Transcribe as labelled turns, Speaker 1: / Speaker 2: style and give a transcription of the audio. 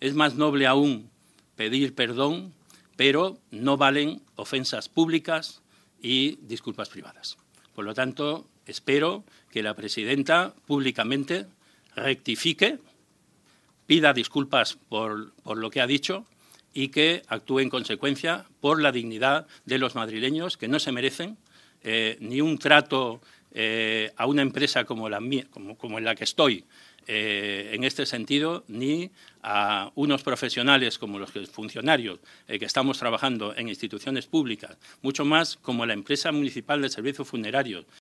Speaker 1: Es más noble aún pedir perdón, pero no valen ofensas públicas y disculpas privadas. Por lo tanto, espero que la presidenta públicamente rectifique, pida disculpas por, lo que ha dicho y que actúe en consecuencia por la dignidad de los madrileños que no se merecen eh, ni un trato eh, a una empresa como, la mía, como, en la que estoy eh, en este sentido, ni a unos profesionales como los funcionarios eh, que estamos trabajando en instituciones públicas, mucho más como la empresa municipal de servicios funerarios,